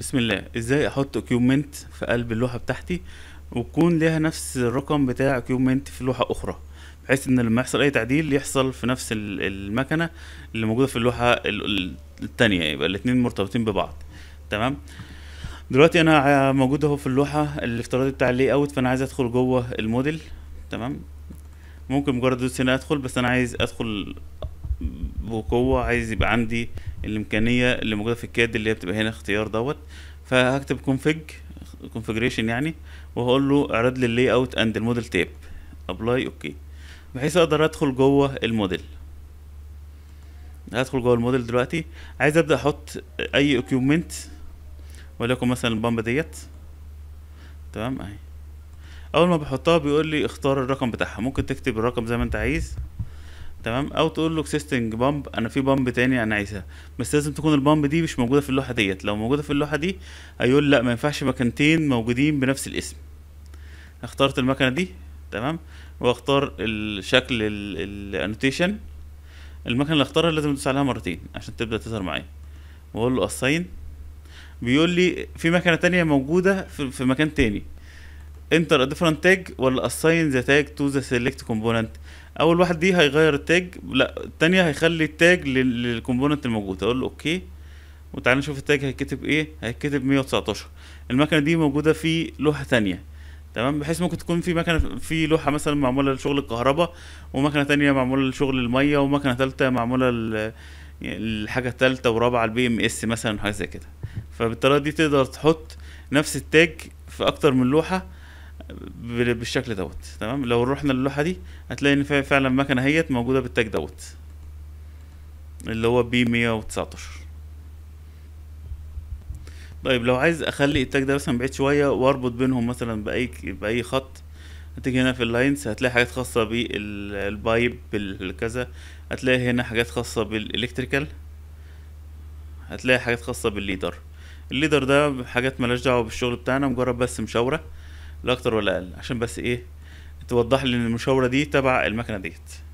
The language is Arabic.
بسم الله ازاي احط اكيومنت في قلب اللوحه بتاعتي وتكون ليها نفس الرقم بتاع اكيومنت في لوحه اخرى بحيث ان لما يحصل اي تعديل يحصل في نفس المكنه اللي موجوده في اللوحه الثانيه يبقى الاثنين مرتبطين ببعض تمام دلوقتي انا موجود اهو في اللوحه الافتراضي بتاع اللاي اوت فانا عايز ادخل جوه الموديل تمام ممكن مجرد دوس هنا ادخل بس انا عايز ادخل بقوه عايز يبقى عندي الامكانيه اللي موجوده في الكاد اللي هي بتبقى هنا اختيار دوت فهكتب config configuration يعني وهقول له اعرض لي اللاي اوت اند الموديل تاب ابلاي اوكي بحيث اقدر ادخل جوه الموديل هدخل جوه الموديل دلوقتي عايز ابدا احط اي اكيومنت وليكن مثلا البامبا ديت تمام اهي اول ما بحطها بيقول لي اختار الرقم بتاعها ممكن تكتب الرقم زي ما انت عايز تمام او تقول له اكسستنج بامب انا في بامب تاني انا عايزها بس لازم تكون البامب دي مش موجوده في اللوحه ديت لو موجوده في اللوحه دي هيقول لا ما ينفعش مكانتين موجودين بنفس الاسم اخترت المكنه دي تمام واختار الشكل الانوتيشن المكنه اللي اختارها لازم ادوس عليها مرتين عشان تبدا تظهر معايا واقول له اساين بيقول لي في مكنه تانية موجوده في مكان تاني انتر ا ديفرنت تاج ولا assign the tag to the select component اول واحد دي هيغير التاج لا التانية هيخلي التاج للكومبوننت الموجود اقول له اوكي وتعالى نشوف التاج هيتكتب ايه هيتكتب 119 المكنه دي موجوده في لوحه تانية تمام بحيث ممكن تكون في مكنه في لوحه مثلا معموله لشغل الكهرباء ومكنه تانية معموله لشغل الميه ومكنه تالتة معموله الحاجه التالتة ورابعه البي ام اس مثلا حاجه زي كده فبالطريقه دي تقدر تحط نفس التاج في اكتر من لوحه بالشكل دوت تمام لو رحنا للوحه دي هتلاقي ان فعلا المكنه هيت موجوده بالتاج دوت اللي هو بي 119 طيب لو عايز اخلي التاج ده مثلا بعيد شويه واربط بينهم مثلا باي باي خط هتيجي هنا في اللاينز هتلاقي حاجات خاصه بالبايب بالكذا هتلاقي هنا حاجات خاصه بالالكتريكال هتلاقي حاجات خاصه بالليدر الليدر ده حاجات ملهاش دعوه بالشغل بتاعنا مجرد بس مشاوره لا اكتر ولا اقل عشان بس ايه توضح لي ان المشاوره دي تبع المكنه ديت